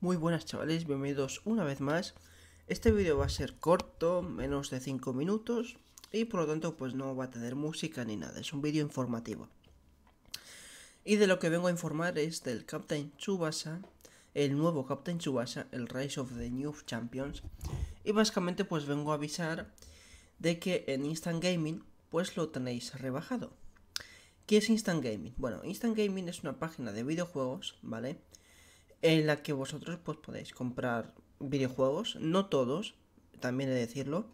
Muy buenas chavales, bienvenidos una vez más. Este vídeo va a ser corto, menos de 5 minutos y por lo tanto pues no va a tener música ni nada, es un vídeo informativo. Y de lo que vengo a informar es del Captain Chubasa, el nuevo Captain Chubasa, el Rise of the New Champions. Y básicamente pues vengo a avisar de que en Instant Gaming pues lo tenéis rebajado. ¿Qué es Instant Gaming? Bueno, Instant Gaming es una página de videojuegos, ¿vale? vale en la que vosotros pues, podéis comprar videojuegos, no todos, también he de decirlo,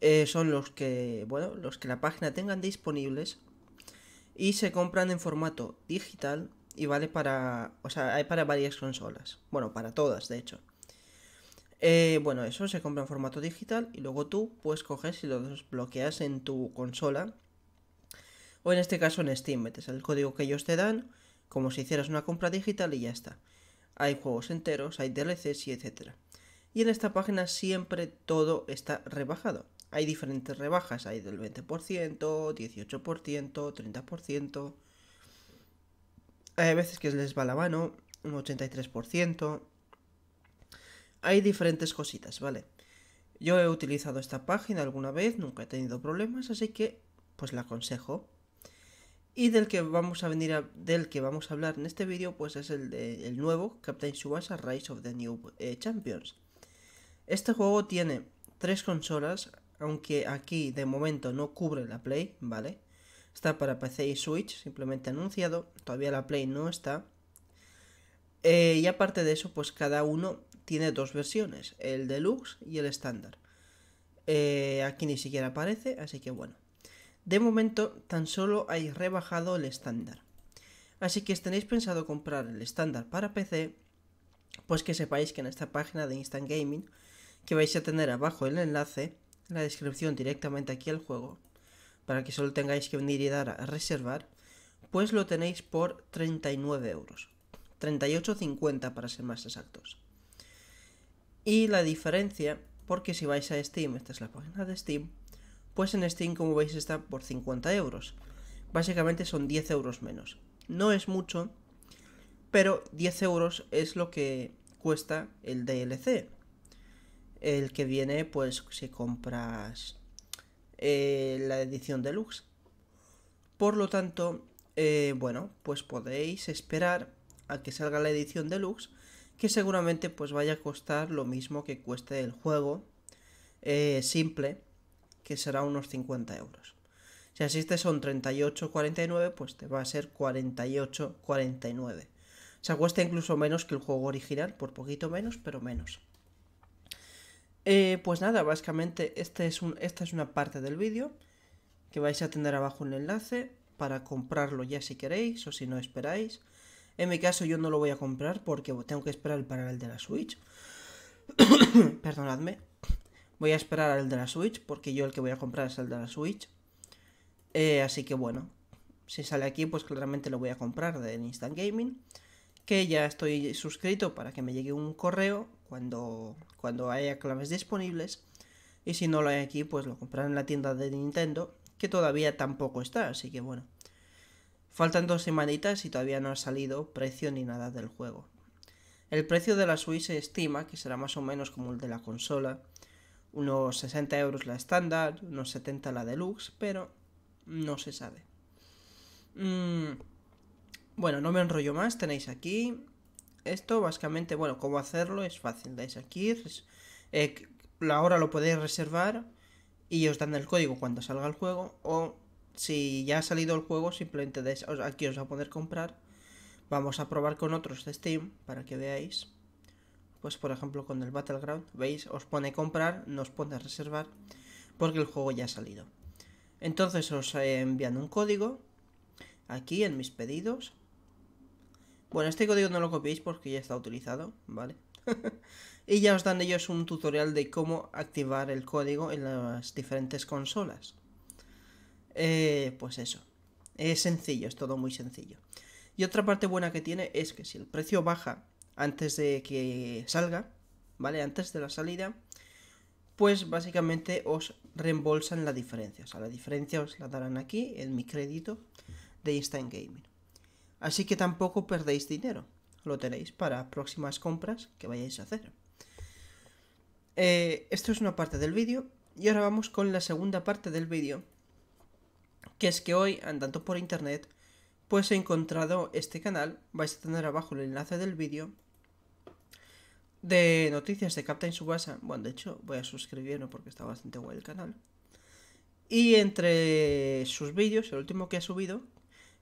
eh, son los que, bueno, los que la página tengan disponibles y se compran en formato digital y vale para, o sea, hay para varias consolas, bueno, para todas de hecho. Eh, bueno, eso se compra en formato digital y luego tú puedes coger si lo desbloqueas en tu consola o en este caso en Steam, metes el código que ellos te dan como si hicieras una compra digital y ya está hay juegos enteros, hay DLCs y etcétera, Y en esta página siempre todo está rebajado. Hay diferentes rebajas, hay del 20%, 18%, 30%. Hay veces que les va la mano, un 83%. Hay diferentes cositas, ¿vale? Yo he utilizado esta página alguna vez, nunca he tenido problemas, así que pues la aconsejo. Y del que vamos a venir del que vamos a hablar en este vídeo, pues es el, de, nuevo Captain Subasa Rise of the New eh, Champions. Este juego tiene tres consolas, aunque aquí de momento no cubre la Play, ¿vale? Está para PC y Switch, simplemente anunciado, todavía la Play no está. Eh, y aparte de eso, pues cada uno tiene dos versiones, el deluxe y el estándar. Eh, aquí ni siquiera aparece, así que bueno. De momento tan solo hay rebajado el estándar. Así que si tenéis pensado comprar el estándar para PC, pues que sepáis que en esta página de Instant Gaming, que vais a tener abajo el enlace, en la descripción directamente aquí al juego, para que solo tengáis que venir y dar a reservar, pues lo tenéis por 39 euros. 38.50 para ser más exactos. Y la diferencia, porque si vais a Steam, esta es la página de Steam, pues en Steam como veis está por 50 euros. Básicamente son 10 euros menos. No es mucho, pero 10 euros es lo que cuesta el DLC. El que viene pues si compras eh, la edición deluxe. Por lo tanto, eh, bueno, pues podéis esperar a que salga la edición deluxe, que seguramente pues vaya a costar lo mismo que cueste el juego eh, simple que será unos 50 euros. Si asistes son 38.49, pues te va a ser 48.49. Se cuesta incluso menos que el juego original, por poquito menos, pero menos. Eh, pues nada, básicamente este es un, esta es una parte del vídeo que vais a tener abajo un enlace para comprarlo ya si queréis o si no esperáis. En mi caso yo no lo voy a comprar porque tengo que esperar para el de la Switch. Perdonadme. Voy a esperar al de la Switch, porque yo el que voy a comprar es el de la Switch. Eh, así que bueno, si sale aquí, pues claramente lo voy a comprar de Instant Gaming. Que ya estoy suscrito para que me llegue un correo cuando, cuando haya claves disponibles. Y si no lo hay aquí, pues lo compraré en la tienda de Nintendo, que todavía tampoco está, así que bueno. Faltan dos semanitas y todavía no ha salido precio ni nada del juego. El precio de la Switch se estima que será más o menos como el de la consola, unos 60 euros la estándar, unos 70 la deluxe, pero no se sabe. Mm, bueno, no me enrollo más, tenéis aquí esto, básicamente, bueno, cómo hacerlo es fácil, dais aquí, eh, la hora lo podéis reservar y os dan el código cuando salga el juego o si ya ha salido el juego simplemente aquí os va a poder comprar. Vamos a probar con otros de Steam para que veáis pues por ejemplo con el Battleground, veis, os pone comprar, nos pone reservar, porque el juego ya ha salido. Entonces os eh, envían un código, aquí en mis pedidos. Bueno, este código no lo copiéis porque ya está utilizado, ¿vale? y ya os dan ellos un tutorial de cómo activar el código en las diferentes consolas. Eh, pues eso. Es sencillo, es todo muy sencillo. Y otra parte buena que tiene es que si el precio baja, antes de que salga, ¿vale? Antes de la salida, pues básicamente os reembolsan la diferencia. O sea, la diferencia os la darán aquí en mi crédito de Instant Gaming. Así que tampoco perdéis dinero. Lo tenéis para próximas compras que vayáis a hacer. Eh, esto es una parte del vídeo. Y ahora vamos con la segunda parte del vídeo. Que es que hoy, andando por internet, pues he encontrado este canal. Vais a tener abajo el enlace del vídeo de noticias de Captain Subasa. Bueno, de hecho, voy a suscribirme porque está bastante guay el canal. Y entre sus vídeos, el último que ha subido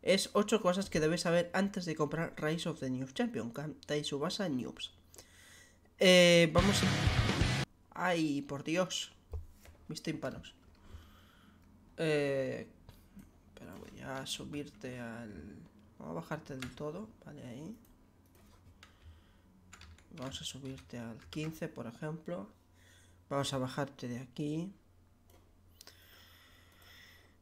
es 8 cosas que debes saber antes de comprar Rise of the New Champion, Captain Subasa News. Eh, vamos a... ¡Ay, por Dios! Mis tímpanos. Eh, pero voy a subirte al... Voy a bajarte del todo, vale, ahí vamos a subirte al 15 por ejemplo vamos a bajarte de aquí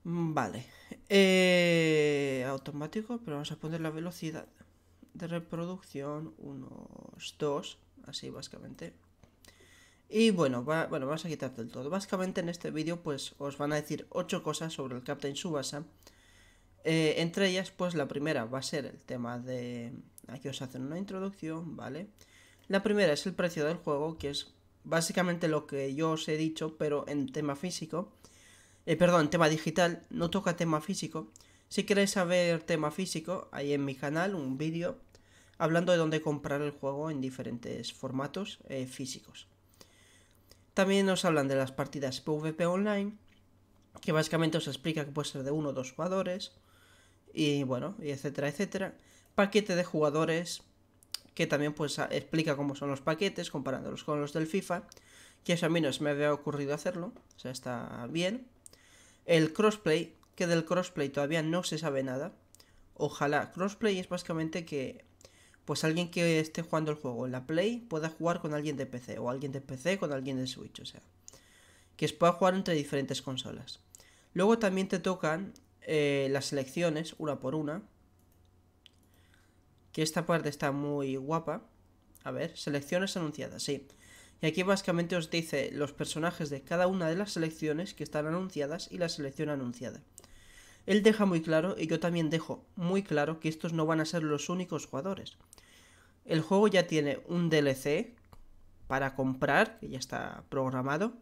mm, vale eh, automático pero vamos a poner la velocidad de reproducción unos dos, así básicamente y bueno, bueno, vamos a quitarte del todo. Básicamente en este vídeo pues os van a decir 8 cosas sobre el Captain Subasa. Eh, entre ellas pues la primera va a ser el tema de... Aquí os hacen una introducción, ¿vale? vale la primera es el precio del juego, que es básicamente lo que yo os he dicho, pero en tema físico. Eh, perdón, tema digital, no toca tema físico. Si queréis saber tema físico, hay en mi canal un vídeo hablando de dónde comprar el juego en diferentes formatos eh, físicos. También nos hablan de las partidas PvP online, que básicamente os explica que puede ser de uno o dos jugadores, y bueno, y etcétera, etcétera. Paquete de jugadores, que también pues explica cómo son los paquetes comparándolos con los del FIFA, que eso a mí no se me había ocurrido hacerlo, o sea, está bien. El crossplay, que del crossplay todavía no se sabe nada. Ojalá, crossplay es básicamente que pues alguien que esté jugando el juego en la Play pueda jugar con alguien de PC o alguien de PC con alguien de Switch, o sea, que pueda jugar entre diferentes consolas. Luego también te tocan eh, las selecciones una por una que esta parte está muy guapa. A ver, selecciones anunciadas, sí. Y aquí básicamente os dice los personajes de cada una de las selecciones que están anunciadas y la selección anunciada. Él deja muy claro, y yo también dejo muy claro, que estos no van a ser los únicos jugadores. El juego ya tiene un DLC para comprar, que ya está programado.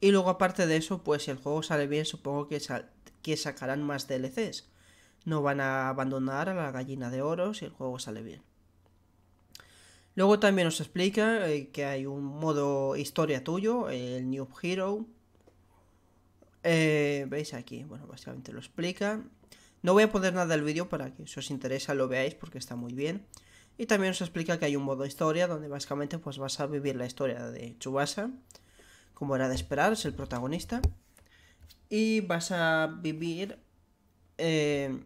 Y luego aparte de eso, pues si el juego sale bien, supongo que, que sacarán más DLCs no van a abandonar a la gallina de oro si el juego sale bien. Luego también os explica eh, que hay un modo historia tuyo, el New Hero. Eh, ¿Veis aquí? Bueno, básicamente lo explica. No voy a poner nada del vídeo para que si os interesa lo veáis porque está muy bien. Y también os explica que hay un modo historia donde básicamente pues vas a vivir la historia de Chubasa. Como era de esperar, es el protagonista. Y vas a vivir... Eh,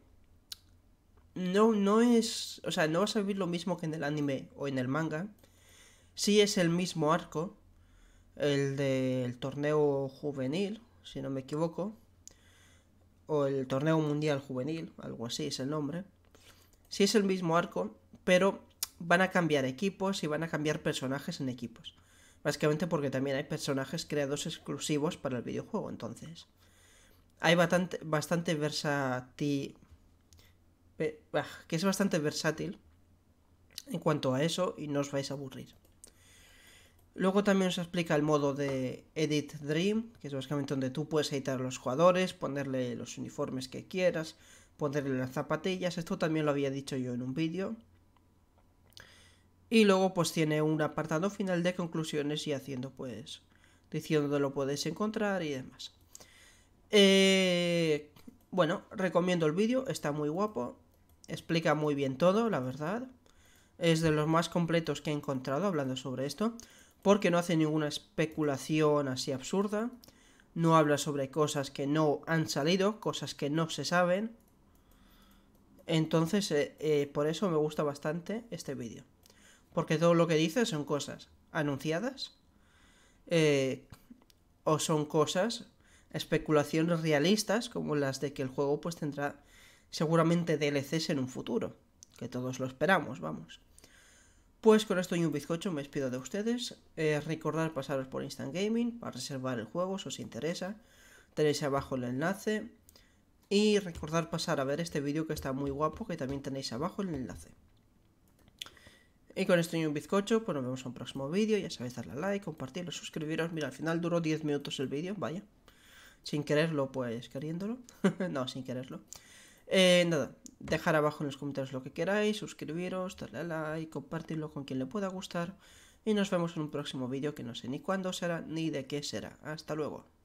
no, no es. O sea, no va a servir lo mismo que en el anime o en el manga. Sí es el mismo arco. El del torneo juvenil, si no me equivoco. O el torneo mundial juvenil, algo así es el nombre. Sí es el mismo arco, pero van a cambiar equipos y van a cambiar personajes en equipos. Básicamente porque también hay personajes creados exclusivos para el videojuego, entonces. Hay bastante, bastante que es bastante versátil en cuanto a eso y no os vais a aburrir. Luego también os explica el modo de Edit Dream, que es básicamente donde tú puedes editar a los jugadores, ponerle los uniformes que quieras, ponerle las zapatillas. Esto también lo había dicho yo en un vídeo. Y luego pues tiene un apartado final de conclusiones y haciendo pues, diciendo dónde lo podéis encontrar y demás. Eh, bueno, recomiendo el vídeo, está muy guapo explica muy bien todo, la verdad. Es de los más completos que he encontrado hablando sobre esto, porque no hace ninguna especulación así absurda, no habla sobre cosas que no han salido, cosas que no se saben. Entonces, eh, eh, por eso me gusta bastante este vídeo. Porque todo lo que dice son cosas anunciadas eh, o son cosas, especulaciones realistas, como las de que el juego pues tendrá seguramente DLCs en un futuro, que todos lo esperamos, vamos. Pues con esto y un bizcocho me despido de ustedes. Eh, recordar pasaros por Instant Gaming para reservar el juego si os interesa. Tenéis abajo el enlace. Y recordar pasar a ver este vídeo que está muy guapo, que también tenéis abajo el enlace. Y con esto y un bizcocho, pues nos vemos en un próximo vídeo. Ya sabéis, darle a like, compartirlo, suscribiros. Mira, al final duró 10 minutos el vídeo, vaya. Sin quererlo, pues queriéndolo. no, sin quererlo. Eh, nada, dejar abajo en los comentarios lo que queráis, suscribiros, darle a like, compartirlo con quien le pueda gustar. Y nos vemos en un próximo vídeo que no sé ni cuándo será ni de qué será. Hasta luego.